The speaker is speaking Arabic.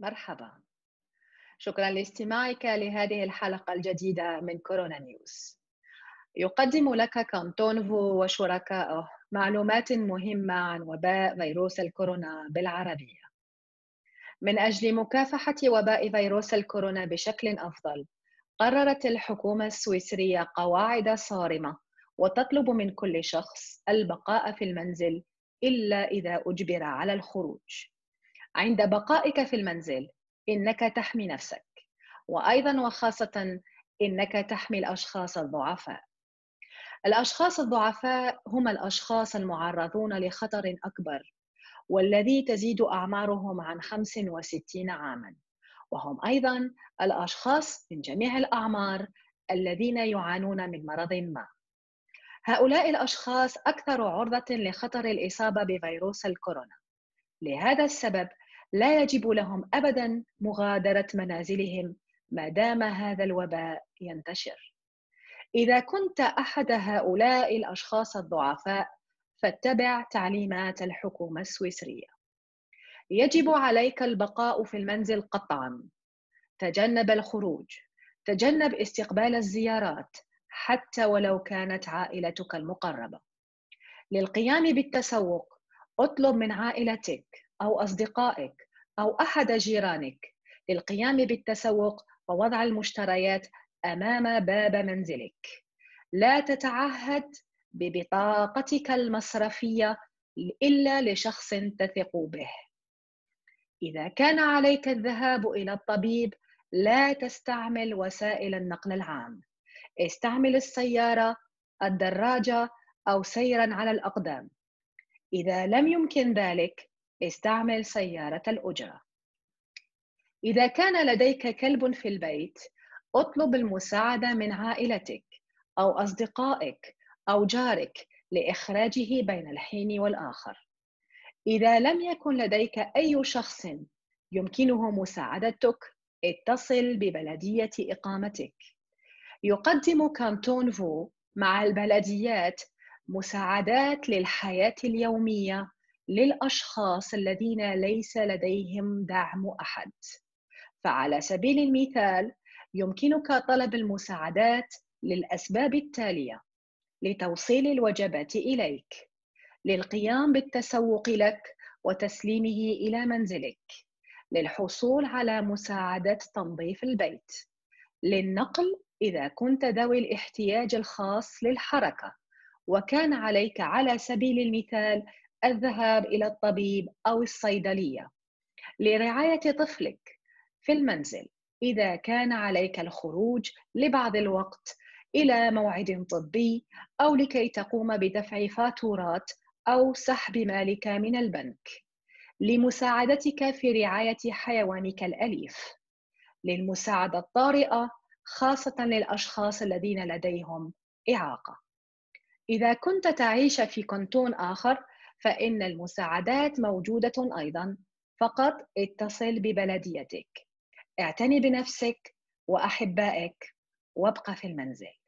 مرحبا شكرا لاستماعك لهذه الحلقة الجديدة من كورونا نيوز يقدم لك كانتونفو وشركائه معلومات مهمة عن وباء فيروس الكورونا بالعربية من أجل مكافحة وباء فيروس الكورونا بشكل أفضل قررت الحكومة السويسرية قواعد صارمة وتطلب من كل شخص البقاء في المنزل إلا إذا أجبر على الخروج عند بقائك في المنزل انك تحمي نفسك وايضا وخاصه انك تحمي الاشخاص الضعفاء الاشخاص الضعفاء هم الاشخاص المعرضون لخطر اكبر والذي تزيد اعمارهم عن 65 عاما وهم ايضا الاشخاص من جميع الاعمار الذين يعانون من مرض ما هؤلاء الاشخاص اكثر عرضه لخطر الاصابه بفيروس الكورونا لهذا السبب لا يجب لهم ابدا مغادره منازلهم ما دام هذا الوباء ينتشر اذا كنت احد هؤلاء الاشخاص الضعفاء فاتبع تعليمات الحكومه السويسريه يجب عليك البقاء في المنزل قطعا تجنب الخروج تجنب استقبال الزيارات حتى ولو كانت عائلتك المقربه للقيام بالتسوق اطلب من عائلتك او اصدقائك أو أحد جيرانك للقيام بالتسوق ووضع المشتريات أمام باب منزلك. لا تتعهد ببطاقتك المصرفية إلا لشخص تثق به. إذا كان عليك الذهاب إلى الطبيب لا تستعمل وسائل النقل العام. استعمل السيارة، الدراجة أو سيرا على الأقدام. إذا لم يمكن ذلك استعمل سيارة الأجرة. إذا كان لديك كلب في البيت، اطلب المساعدة من عائلتك أو أصدقائك أو جارك لإخراجه بين الحين والآخر. إذا لم يكن لديك أي شخص يمكنه مساعدتك، اتصل ببلدية إقامتك. يقدم كانتون فو مع البلديات مساعدات للحياة اليومية للاشخاص الذين ليس لديهم دعم احد فعلى سبيل المثال يمكنك طلب المساعدات للاسباب التاليه لتوصيل الوجبات اليك للقيام بالتسوق لك وتسليمه الى منزلك للحصول على مساعده تنظيف البيت للنقل اذا كنت ذوي الاحتياج الخاص للحركه وكان عليك على سبيل المثال الذهاب الى الطبيب او الصيدليه لرعايه طفلك في المنزل اذا كان عليك الخروج لبعض الوقت الى موعد طبي او لكي تقوم بدفع فاتورات او سحب مالك من البنك لمساعدتك في رعايه حيوانك الاليف للمساعده الطارئه خاصه للاشخاص الذين لديهم اعاقه اذا كنت تعيش في كنتون اخر فإن المساعدات موجودة أيضا فقط اتصل ببلديتك اعتني بنفسك وأحبائك وابقى في المنزل